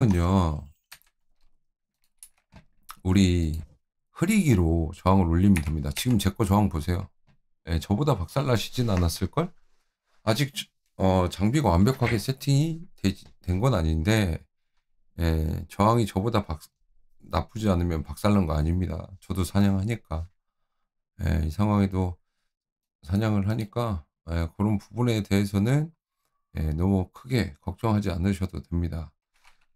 은요 우리 흐리기로 저항을 올리면 됩니다. 지금 제 거 저항 보세요. 예, 저보다 박살나시진 않았을걸? 아직 어, 장비가 완벽하게 세팅이 된 건 아닌데 예, 저항이 저보다 박, 나쁘지 않으면 박살난 거 아닙니다. 저도 사냥하니까 예, 이 상황에도 사냥을 하니까 예, 그런 부분에 대해서는 예, 너무 크게 걱정하지 않으셔도 됩니다.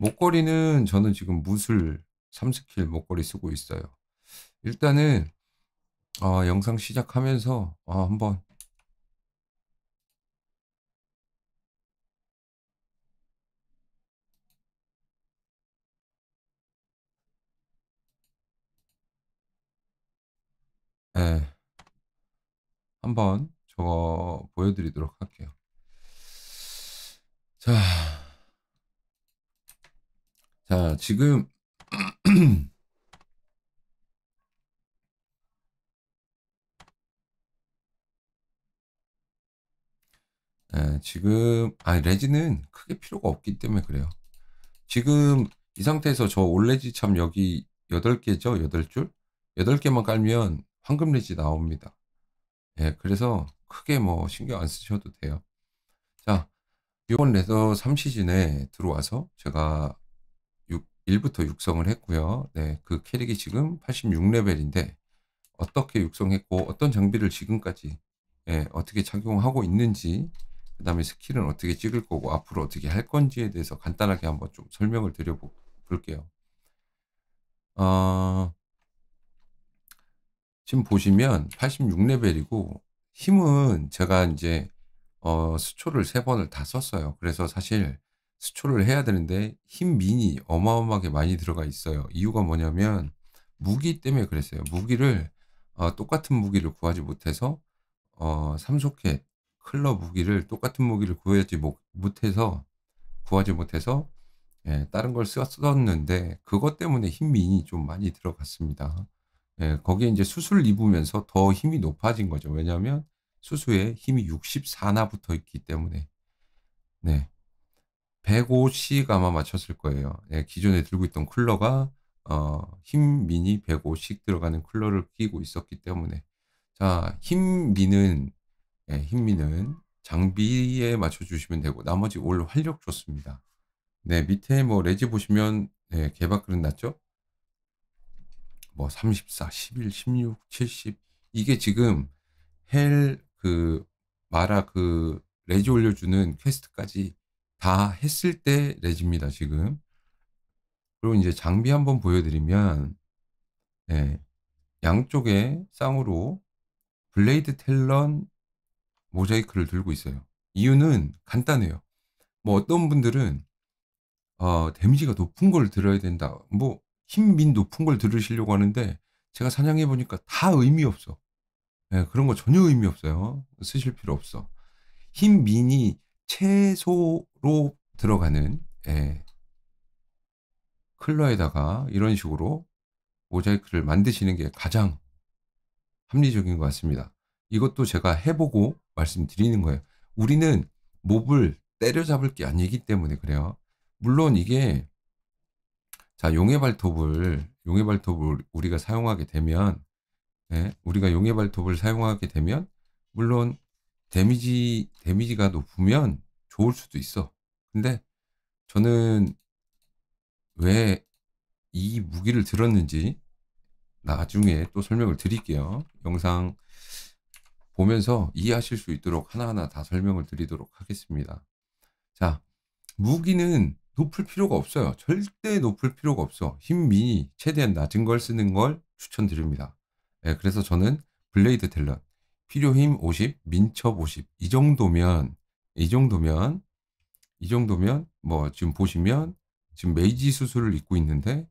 목걸이는 저는 지금 무술 3 0킬 목걸이 쓰고 있어요. 일단은 어, 영상 시작하면서 어, 한번 네, 한번 저거 보여드리도록 할게요. 자. 자, 지금 네, 지금 아 레지는 크게 필요가 없기 때문에 그래요. 지금 이 상태에서 저 올레지 참 여기 8개죠? 8줄? 8개만 깔면 황금 레지 나옵니다. 예, 네, 그래서 크게 뭐 신경 안 쓰셔도 돼요. 자, 이번 레더 3시즌에 들어와서 제가 1부터 육성을 했고요. 네, 그 캐릭이 지금 86레벨인데 어떻게 육성했고 어떤 장비를 지금까지 예, 어떻게 착용하고 있는지 그 다음에 스킬은 어떻게 찍을 거고 앞으로 어떻게 할 건지에 대해서 간단하게 한번 좀 설명을 드려볼게요. 어, 지금 보시면 86레벨이고 힘은 제가 이제 어, 수초를 세 번을 다 썼어요. 그래서 사실 수초를 해야 되는데 흰민이 어마어마하게 많이 들어가 있어요. 이유가 뭐냐면 무기 때문에 그랬어요. 무기를 어, 똑같은 무기를 구하지 못해서 어, 삼속해 클럽 무기를 똑같은 무기를 구하지 못, 못해서 구하지 못해서 예, 다른 걸 썼었는데 그것 때문에 흰민이 좀 많이 들어갔습니다. 예, 거기에 이제 수술 입으면서 더 힘이 높아진 거죠. 왜냐하면 수수에 힘이 64나 붙어 있기 때문에 네. 1 5 0 아마 맞췄을 거예요. 예, 기존에 들고 있던 쿨러가 어, 흰 미니 1 5 0 들어가는 쿨러를 끼고 있었기 때문에 자, 흰 미는 예, 흰 미는 장비에 맞춰 주시면 되고 나머지 올 활력 좋습니다. 네, 밑에 뭐 레지 보시면 네, 개박 그릇 났죠? 뭐 34, 11, 16, 70 이게 지금 헬 그 마라 그 레지 올려주는 퀘스트까지 다 했을 때 레지입니다, 지금. 그리고 이제 장비 한번 보여드리면, 네, 양쪽에 쌍으로 블레이드 텔런 모자이크를 들고 있어요. 이유는 간단해요. 뭐 어떤 분들은 어, 데미지가 높은 걸 들어야 된다. 뭐 힘민 높은 걸 들으시려고 하는데 제가 사냥해 보니까 다 의미 없어. 네, 그런 거 전혀 의미 없어요. 쓰실 필요 없어. 힘민이 최소 로 들어가는 예. 클러에다가 이런 식으로 모자이크를 만드시는 게 가장 합리적인 것 같습니다. 이것도 제가 해보고 말씀드리는 거예요. 우리는 몹을 때려잡을 게 아니기 때문에 그래요. 물론 이게 자 용의 발톱을 용의 발톱을 우리가 사용하게 되면 예, 우리가 용의 발톱을 사용하게 되면 물론 데미지 데미지가 높으면 좋을 수도 있어. 근데 저는 왜 이 무기를 들었는지 나중에 또 설명을 드릴게요. 영상 보면서 이해하실 수 있도록 하나하나 다 설명을 드리도록 하겠습니다. 자, 무기는 높을 필요가 없어요. 절대 높을 필요가 없어. 힘이 최대한 낮은 걸 쓰는 걸 추천드립니다. 네, 그래서 저는 블레이드 텔런 필요 힘 50, 민첩 50 이 정도면 이 정도면 이 정도면 뭐 지금 보시면 지금 메이지 수술을 입고 있는데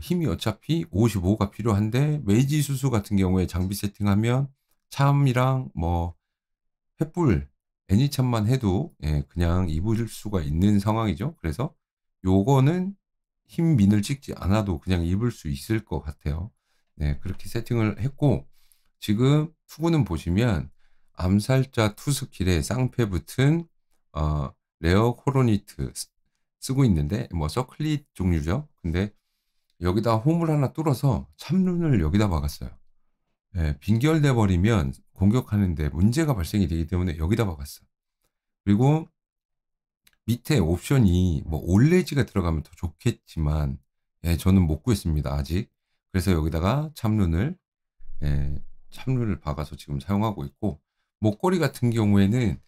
힘이 어차피 55가 필요한데 메이지 수수 같은 경우에 장비 세팅하면 참이랑 뭐 횃불 애니참만 해도 예, 그냥 입을 수가 있는 상황이죠. 그래서 요거는 흰 민을 찍지 않아도 그냥 입을 수 있을 것 같아요. 네, 그렇게 세팅을 했고 지금 투구는 보시면 암살자 투스킬에 쌍패 붙은 어, 레어 코로니트 쓰고 있는데 뭐 서클릿 종류죠. 근데 여기다 홈을 하나 뚫어서 참눈을 여기다 박았어요. 예, 빈결돼 버리면 공격하는데 문제가 발생이 되기 때문에 여기다 박았어. 그리고 밑에 옵션이 뭐 올레지가 들어가면 더 좋겠지만 예, 저는 못 구했습니다 아직. 그래서 여기다가 참눈을 예, 참눈을 박아서 지금 사용하고 있고 목걸이 같은 경우에는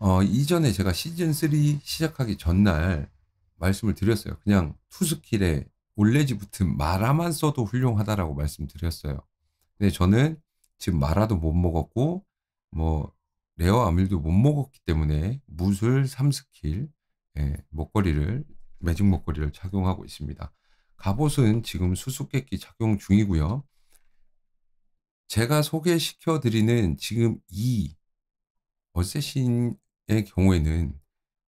어, 이전에 제가 시즌 3 시작하기 전날 말씀을 드렸어요. 그냥 투스킬에 올레지 붙은 마라만 써도 훌륭하다라고 말씀드렸어요. 근데 저는 지금 마라도 못 먹었고 뭐 레어 아밀도 못 먹었기 때문에 무술 3스킬 예, 목걸이를 매직 목걸이를 착용하고 있습니다. 갑옷은 지금 수수께끼 착용 중이고요. 제가 소개시켜 드리는 지금 이 어쌔신의 경우에는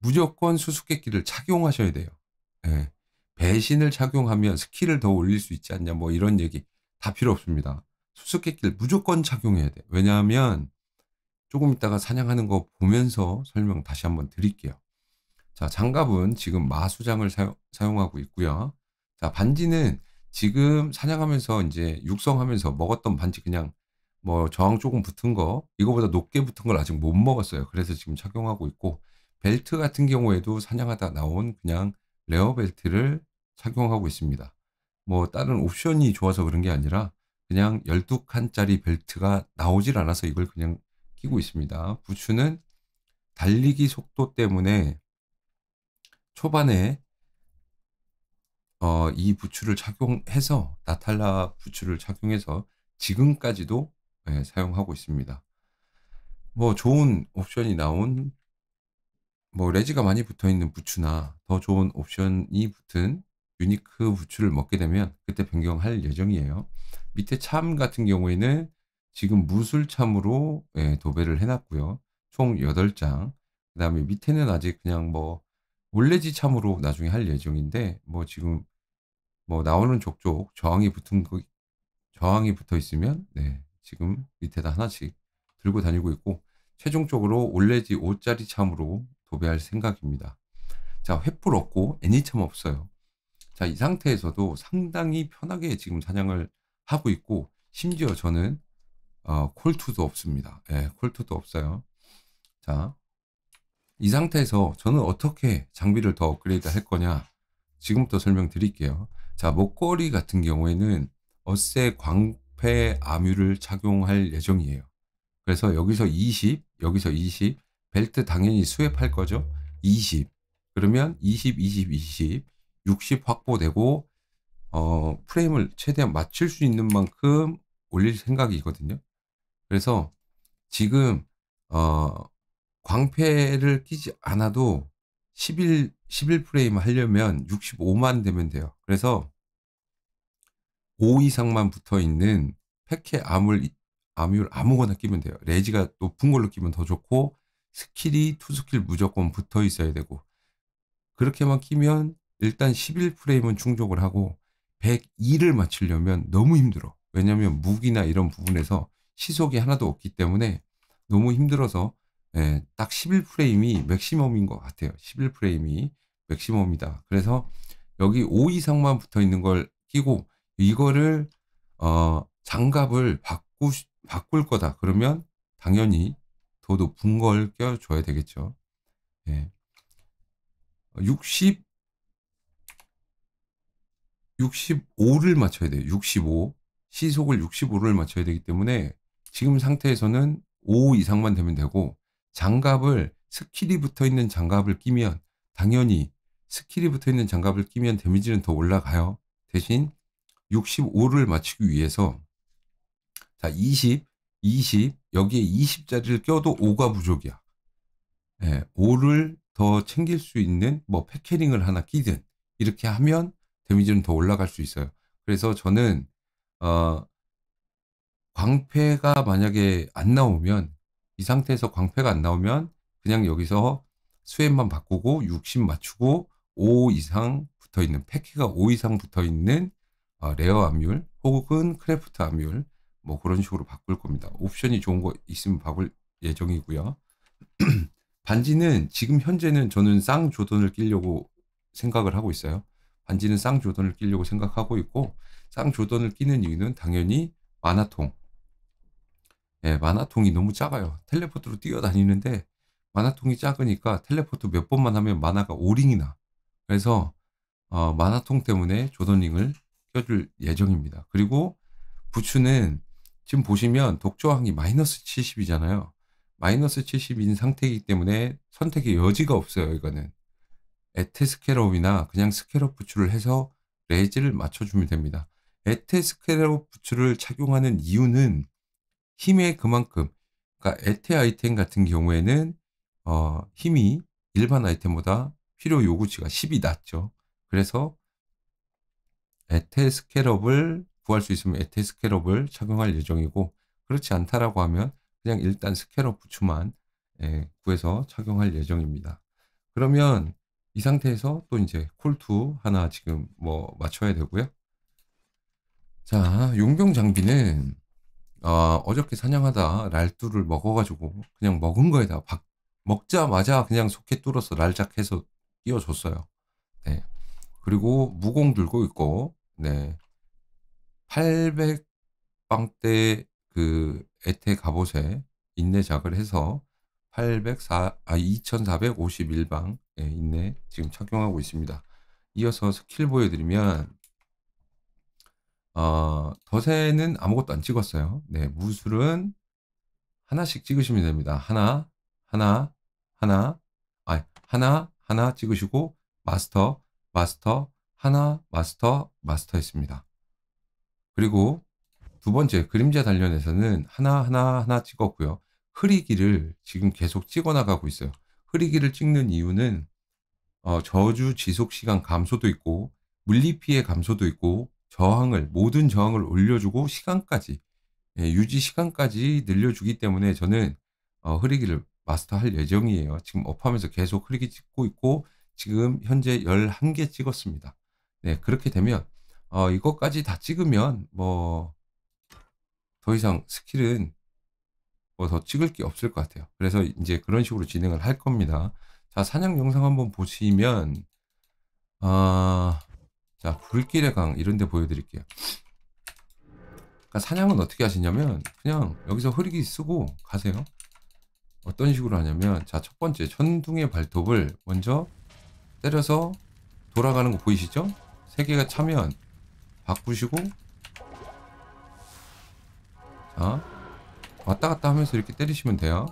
무조건 수수께끼를 착용하셔야 돼요. 네. 배신을 착용하면 스킬을 더 올릴 수 있지 않냐 뭐 이런 얘기 다 필요 없습니다. 수수께끼를 무조건 착용해야 돼요. 왜냐하면 조금 있다가 사냥하는 거 보면서 설명 다시 한번 드릴게요. 자 장갑은 지금 마수장을 사용, 사용하고 있고요. 자 반지는 지금 사냥하면서 이제 육성하면서 먹었던 반지 그냥 뭐 저항 조금 붙은 거 이거보다 높게 붙은 걸 아직 못 먹었어요. 그래서 지금 착용하고 있고 벨트 같은 경우에도 사냥하다 나온 그냥 레어 벨트를 착용하고 있습니다. 뭐 다른 옵션이 좋아서 그런 게 아니라 그냥 12칸짜리 벨트가 나오질 않아서 이걸 그냥 끼고 있습니다. 부츠는 달리기 속도 때문에 초반에 어, 이 부추를 착용해서 나탈라 부추를 착용해서 지금까지도 예, 사용하고 있습니다. 뭐 좋은 옵션이 나온 뭐 레지가 많이 붙어 있는 부추나 더 좋은 옵션이 붙은 유니크 부추를 먹게 되면 그때 변경할 예정이에요. 밑에 참 같은 경우에는 지금 무술참으로 예, 도배를 해놨고요. 총 8장. 그 다음에 밑에는 아직 그냥 뭐 올레지 참으로 나중에 할 예정인데 뭐 지금 뭐 나오는 족족 저항이 붙은 거 저항이 붙어 있으면 네 지금 밑에다 하나씩 들고 다니고 있고 최종적으로 올레지 5짜리 참으로 도배할 생각입니다. 자 횃불 없고 애니참 없어요. 자 이 상태에서도 상당히 편하게 지금 사냥을 하고 있고 심지어 저는 어, 콜투도 없습니다. 예, 콜투도 없어요. 자이 상태에서 저는 어떻게 장비를 더 업그레이드 할 거냐 지금부터 설명드릴게요. 자 목걸이 같은 경우에는 어세 광패 암유를 착용할 예정이에요. 그래서 여기서 20, 여기서 20, 벨트 당연히 수입할 거죠. 20. 그러면 20, 20, 20, 60 확보되고 어, 프레임을 최대한 맞출 수 있는 만큼 올릴 생각이거든요. 그래서 지금 어, 광패를 끼지 않아도 11, 11프레임 하려면 65만 되면 돼요. 그래서 5 이상만 붙어 있는 패키 암울, 암율 아무거나 끼면 돼요. 레지가 높은 걸로 끼면 더 좋고, 스킬이 투스킬 무조건 붙어 있어야 되고, 그렇게만 끼면 일단 11프레임은 충족을 하고, 102를 맞추려면 너무 힘들어. 왜냐면 무기나 이런 부분에서 시속이 하나도 없기 때문에 너무 힘들어서 예, 딱 11프레임이 맥시멈인 것 같아요. 11프레임이 맥시멈이다. 그래서 여기 5 이상만 붙어 있는 걸 끼고 이거를 어, 장갑을 바꾸, 바꿀 거다. 그러면 당연히 더 높은 걸 껴줘야 되겠죠. 예. 60, 65를 맞춰야 돼요. 65. 시속을 65를 맞춰야 되기 때문에 지금 상태에서는 5 이상만 되면 되고 장갑을 스킬이 붙어 있는 장갑을 끼면 당연히 스킬이 붙어 있는 장갑을 끼면 데미지는 더 올라가요. 대신 65를 맞추기 위해서 자 20, 20 여기에 20짜리를 껴도 5가 부족이야. 예, 5를 더 챙길 수 있는 뭐 패캐링을 하나 끼든 이렇게 하면 데미지는 더 올라갈 수 있어요. 그래서 저는 어, 광패가 만약에 안 나오면 이 상태에서 광패가 안 나오면 그냥 여기서 수액만 바꾸고 60 맞추고 5 이상 붙어 있는 패키가 5 이상 붙어 있는 어, 레어 암율 혹은 크래프트 암율 뭐 그런 식으로 바꿀 겁니다. 옵션이 좋은 거 있으면 바꿀 예정이고요. 반지는 지금 현재는 저는 쌍 조던을 끼려고 생각을 하고 있어요. 반지는 쌍 조던을 끼려고 생각하고 있고 쌍 조던을 끼는 이유는 당연히 만화통 예, 만화통이 너무 작아요. 텔레포트로 뛰어다니는데 만화통이 작으니까 텔레포트 몇 번만 하면 만화가 오링이나 그래서 어, 만화통 때문에 조던링을 껴줄 예정입니다. 그리고 부츠는 지금 보시면 독조항이 마이너스 70이잖아요. 마이너스 70인 상태이기 때문에 선택의 여지가 없어요. 이거는 에테 스케럽이나 그냥 스케럽 부츠를 해서 레지를 맞춰주면 됩니다. 에테 스케럽 부츠를 착용하는 이유는 힘의 그만큼 그러니까 엘테 아이템 같은 경우에는 어, 힘이 일반 아이템보다 필요 요구치가 10이 낮죠. 그래서 애태 스케럽을 구할 수 있으면 애태 스케럽을 착용할 예정이고 그렇지 않다라고 하면 그냥 일단 스케럽 부츠만 예, 구해서 착용할 예정입니다. 그러면 이 상태에서 또 이제 콜투 하나 지금 뭐 맞춰야 되고요. 자, 용병 장비는 어, 어저께 사냥하다 랄뚜를 먹어가지고 그냥 먹은 거에다 박, 먹자마자 그냥 속에 뚫어서 랄짝해서 끼워줬어요. 네. 그리고 무공 들고 있고, 네. 800방대 그 에테 갑옷에 인내작을 해서 804, 아, 2451방 예, 인내 지금 착용하고 있습니다. 이어서 스킬 보여드리면 어, 덫에는 아무것도 안 찍었어요. 네, 무술은 하나씩 찍으시면 됩니다. 하나, 하나, 하나, 아, 하나, 하나 찍으시고 마스터, 마스터, 하나, 마스터, 마스터 했습니다. 그리고 두 번째 그림자 단련에서는 하나, 하나, 하나 찍었고요. 흐리기를 지금 계속 찍어 나가고 있어요. 흐리기를 찍는 이유는 어, 저주 지속 시간 감소도 있고 물리 피해 감소도 있고 저항을 모든 저항을 올려주고 시간까지 예, 유지 시간까지 늘려주기 때문에 저는 어, 흐리기를 마스터할 예정이에요. 지금 업하면서 계속 흐리기 찍고 있고 지금 현재 11개 찍었습니다. 네, 그렇게 되면 어, 이것까지 다 찍으면 뭐 더 이상 스킬은 뭐더 찍을 게 없을 것 같아요. 그래서 이제 그런 식으로 진행을 할 겁니다. 자, 사냥 영상 한번 보시면 아... 어... 자, 불길의 강 이런 데 보여드릴게요. 그러니까 사냥은 어떻게 하시냐면 그냥 여기서 흐리기 쓰고 가세요. 어떤 식으로 하냐면 자, 첫 번째 천둥의 발톱을 먼저 때려서 돌아가는 거 보이시죠? 세 개가 차면 바꾸시고 자, 왔다 갔다 하면서 이렇게 때리시면 돼요.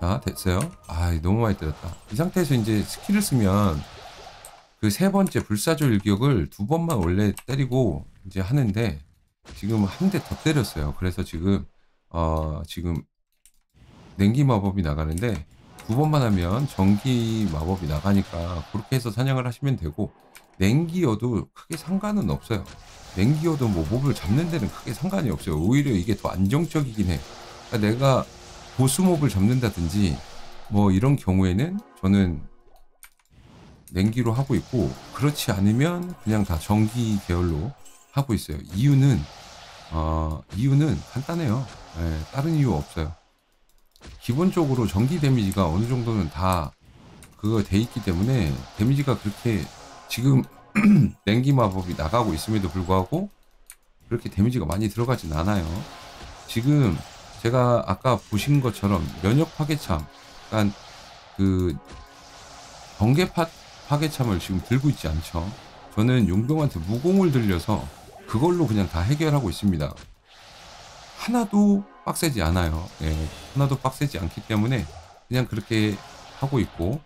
자, 됐어요. 아, 너무 많이 때렸다. 이 상태에서 이제 스킬을 쓰면 그세 번째 불사조 일격을 두 번만 원래 때리고 이제 하는데 지금 한 대 더 때렸어요. 그래서 지금 어 지금 냉기 마법이 나가는데 두 번만 하면 전기 마법이 나가니까 그렇게 해서 사냥을 하시면 되고 냉기여도 크게 상관은 없어요. 냉기여도 뭐 몹을 잡는 데는 크게 상관이 없어요. 오히려 이게 더 안정적이긴 해. 그러니까 내가 보수몹을 잡는다든지 뭐 이런 경우에는 저는 냉기로 하고 있고 그렇지 않으면 그냥 다 전기 계열로 하고 있어요. 이유는 어, 이유는 간단해요. 예, 다른 이유 없어요. 기본적으로 전기 데미지가 어느 정도는 다 그거 돼 있기 때문에 데미지가 그렇게 지금 냉기 마법이 나가고 있음에도 불구하고 그렇게 데미지가 많이 들어가진 않아요. 지금 제가 아까 보신 것처럼 면역 파괴참, 그러니까 그 번개 파 파괴참을 지금 들고 있지 않죠. 저는 용병한테 무공을 들려서 그걸로 그냥 다 해결하고 있습니다. 하나도 빡세지 않아요. 예, 하나도 빡세지 않기 때문에 그냥 그렇게 하고 있고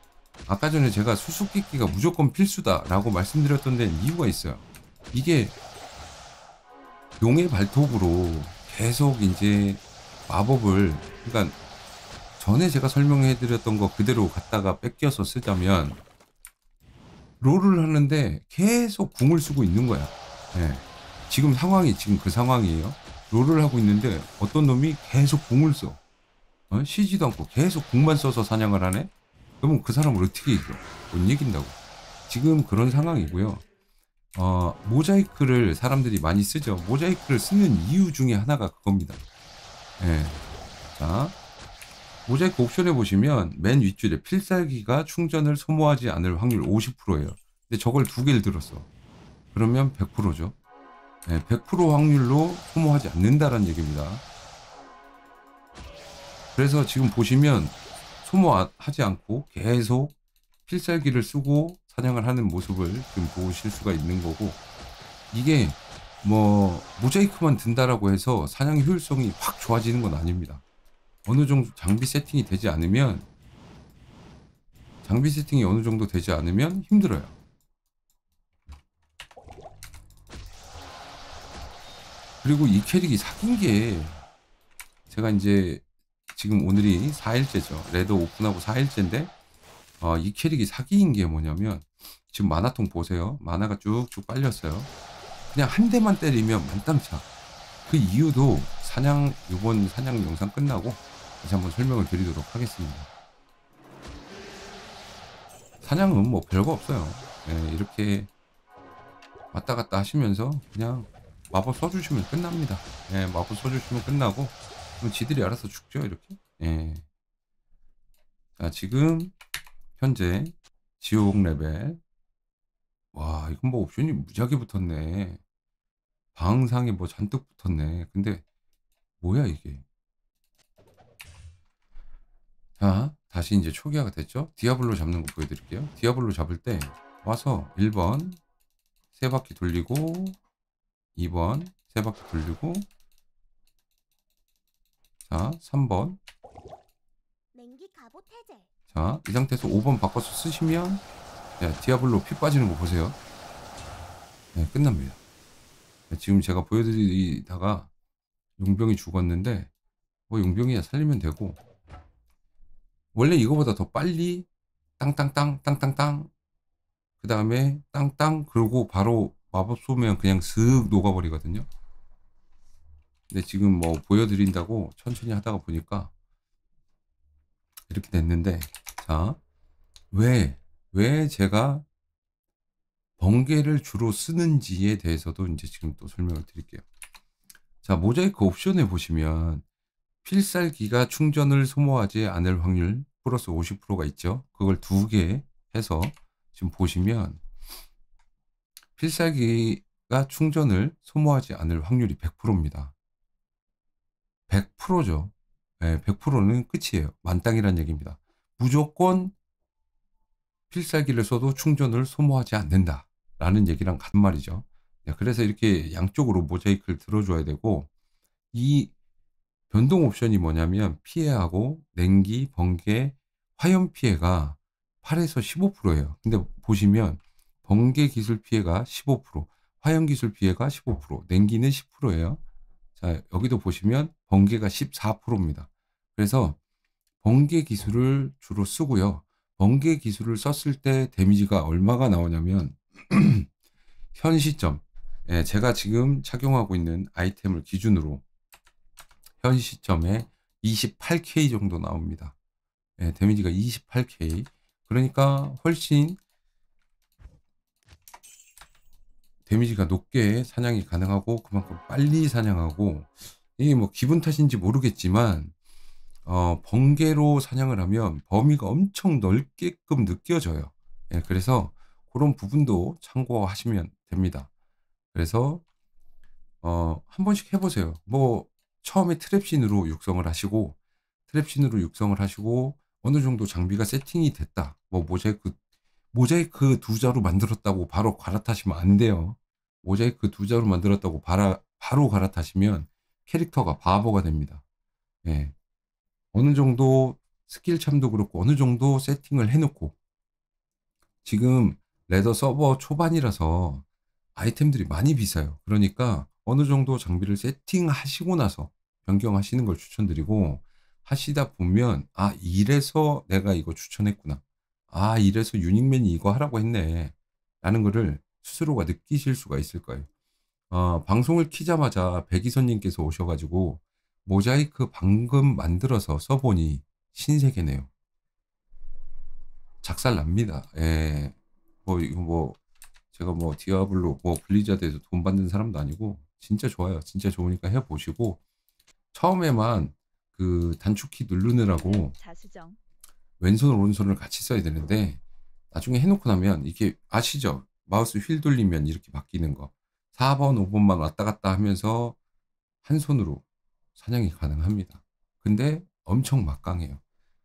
아까 전에 제가 수수께끼가 무조건 필수다라고 말씀드렸던 데는 이유가 있어요. 이게 용의 발톱으로 계속 이제 마법을 그러니까 전에 제가 설명해 드렸던 거 그대로 갖다가 뺏겨서 쓰자면 롤을 하는데 계속 궁을 쓰고 있는 거야. 네. 지금 상황이 지금 그 상황이에요. 롤을 하고 있는데 어떤 놈이 계속 궁을 써. 어? 쉬지도 않고 계속 궁만 써서 사냥을 하네? 그러면 그 사람을 어떻게 이겨? 못 이긴다고. 지금 그런 상황이고요. 어, 모자이크를 사람들이 많이 쓰죠. 모자이크를 쓰는 이유 중에 하나가 그겁니다. 예. 자, 모자이크 옵션에 보시면 맨 윗줄에 필살기가 충전을 소모하지 않을 확률 50%예요. 근데 저걸 두 개를 들었어. 그러면 100%죠. 네, 100% 확률로 소모하지 않는다라는 얘기입니다. 그래서 지금 보시면 소모하지 않고 계속 필살기를 쓰고 사냥을 하는 모습을 지금 보실 수가 있는 거고 이게 뭐 모자이크만 든다라고 해서 사냥 효율성이 확 좋아지는 건 아닙니다. 어느 정도 장비 세팅이 되지 않으면 장비 세팅이 어느 정도 되지 않으면 힘들어요. 그리고 이 캐릭이 사귄 게 제가 이제 지금 오늘이 4일째죠. 레드 오픈하고 4일째인데 어, 이 캐릭이 사기인 게 뭐냐면 지금 만화통 보세요. 만화가 쭉쭉 빨렸어요. 그냥 한 대만 때리면 만땅차. 그 이유도 사냥 이번 사냥 영상 끝나고 다시 한번 설명을 드리도록 하겠습니다. 사냥은 뭐 별거 없어요. 네, 이렇게 왔다 갔다 하시면서 그냥 마법 써주시면 끝납니다. 예, 마법 써주시면 끝나고 그럼 지들이 알아서 죽죠 이렇게. 예. 자 지금 현재 지옥 레벨 와 이건 뭐 옵션이 무지하게 붙었네. 방상이 뭐 잔뜩 붙었네. 근데 뭐야 이게 자, 다시 이제 초기화가 됐죠? 디아블로 잡는 거 보여드릴게요. 디아블로 잡을 때 와서 1번 세 바퀴 돌리고 2번 세 바퀴 돌리고 자, 3번 자, 이 상태에서 5번 바꿔서 쓰시면 네, 디아블로 피 빠지는 거 보세요. 네, 끝납니다. 네, 지금 제가 보여드리다가 용병이 죽었는데 뭐 용병이야 살리면 되고 원래 이거보다 더 빨리 땅땅땅 땅땅땅 그 다음에 땅땅 그러고 바로 마법 쏘면 그냥 슥 녹아버리거든요. 근데 지금 뭐 보여드린다고 천천히 하다가 보니까 이렇게 됐는데 자왜 왜 제가 번개를 주로 쓰는지에 대해서도 이제 지금 또 설명을 드릴게요. 자 모자이크 옵션에 보시면 필살기가 충전을 소모하지 않을 확률 플러스 50%가 있죠. 그걸 두 개 해서 지금 보시면 필살기가 충전을 소모하지 않을 확률이 100%입니다. 100%죠. 네, 100%는 끝이에요. 만땅이란 얘기입니다. 무조건 필살기를 써도 충전을 소모하지 않는다. 라는 얘기랑 같은 말이죠. 네, 그래서 이렇게 양쪽으로 모자이크를 들어줘야 되고, 이 변동 옵션이 뭐냐면 피해하고 냉기, 번개, 화염 피해가 8에서 15%예요. 근데 보시면 번개 기술 피해가 15%, 화염 기술 피해가 15%, 냉기는 10%예요. 자, 여기도 보시면 번개가 14%입니다. 그래서 번개 기술을 주로 쓰고요. 번개 기술을 썼을 때 데미지가 얼마가 나오냐면 현 시점 예, 제가 지금 착용하고 있는 아이템을 기준으로 현 시점에 28K 정도 나옵니다. 네, 데미지가 28K. 그러니까 훨씬 데미지가 높게 사냥이 가능하고 그만큼 빨리 사냥하고 이게 뭐 기분 탓인지 모르겠지만 어, 번개로 사냥을 하면 범위가 엄청 넓게끔 느껴져요. 예, 그래서 그런 부분도 참고하시면 됩니다. 그래서 어, 한 번씩 해보세요. 뭐 처음에 트랩신으로 육성을 하시고 트랩신으로 육성을 하시고 어느 정도 장비가 세팅이 됐다. 뭐 모자이크 모자이크 두자로 만들었다고 바로 갈아타시면 안 돼요. 모자이크 두자로 만들었다고 바라, 바로 갈아타시면 캐릭터가 바보가 됩니다. 예. 어느 정도 스킬 참도 그렇고 어느 정도 세팅을 해놓고 지금 레더 서버 초반이라서 아이템들이 많이 비싸요. 그러니까 어느 정도 장비를 세팅하시고 나서 변경하시는 걸 추천드리고 하시다 보면 아 이래서 내가 이거 추천했구나 아 이래서 유닉맨이 이거 하라고 했네 라는 거를 스스로가 느끼실 수가 있을 거예요 어, 방송을 키자마자 백이선님께서 오셔가지고 모자이크 방금 만들어서 써보니 신세계네요 작살납니다 예. 뭐 이거 뭐 제가 뭐 디아블로 뭐 블리자드에서 돈 받는 사람도 아니고 진짜 좋아요 진짜 좋으니까 해보시고 처음에만 그 단축키 누르느라고 자수정. 왼손 오른손을 같이 써야 되는데 나중에 해놓고 나면 이게 아시죠? 마우스 휠 돌리면 이렇게 바뀌는 거 4번 5번만 왔다 갔다 하면서 한 손으로 사냥이 가능합니다. 근데 엄청 막강해요.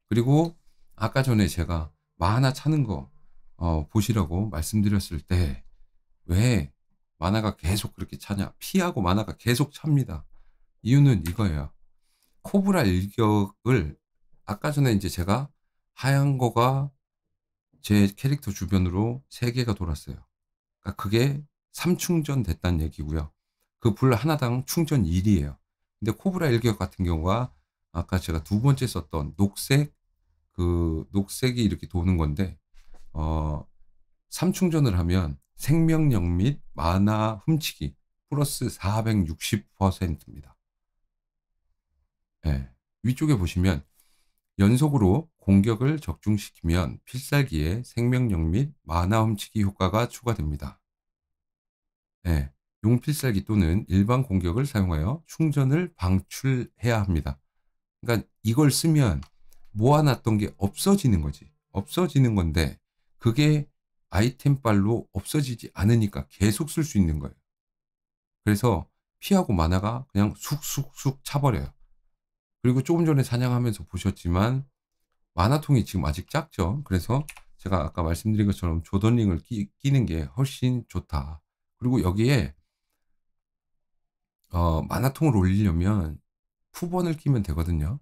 그리고 아까 전에 제가 만화 차는 거 어, 보시라고 말씀드렸을 때 왜 만화가 계속 그렇게 차냐 피하고 만화가 계속 찹니다. 이유는 이거예요. 코브라 일격을 아까 전에 이제 제가 하얀 거가 제 캐릭터 주변으로 세 개가 돌았어요. 그러니까 그게 3충전 됐다는 얘기고요. 그 불 하나당 충전 1이에요. 근데 코브라 일격 같은 경우가 아까 제가 두 번째 썼던 녹색 그 녹색이 이렇게 도는 건데 어 3충전을 하면 생명력 및 만화 훔치기 플러스 460%입니다. 예. 위쪽에 보시면 연속으로 공격을 적중시키면 필살기에 생명력 및 만화 훔치기 효과가 추가됩니다. 예. 용필살기 또는 일반 공격을 사용하여 충전을 방출해야 합니다. 그러니까 이걸 쓰면 모아놨던 게 없어지는 거지. 없어지는 건데 그게 아이템빨로 없어지지 않으니까 계속 쓸 수 있는 거예요. 그래서 피하고 만화가 그냥 쑥쑥쑥 차버려요. 그리고 조금 전에 사냥하면서 보셨지만 만화통이 지금 아직 작죠. 그래서 제가 아까 말씀드린 것처럼 조던링을 끼, 끼는 게 훨씬 좋다. 그리고 여기에 어, 만화통을 올리려면 푸번을 끼면 되거든요.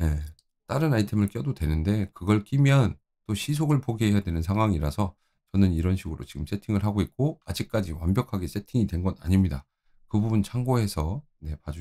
예, 다른 아이템을 껴도 되는데 그걸 끼면 또 시속을 포기해야 되는 상황이라서 저는 이런 식으로 지금 세팅을 하고 있고 아직까지 완벽하게 세팅이 된 건 아닙니다. 그 부분 참고해서 네, 봐주세요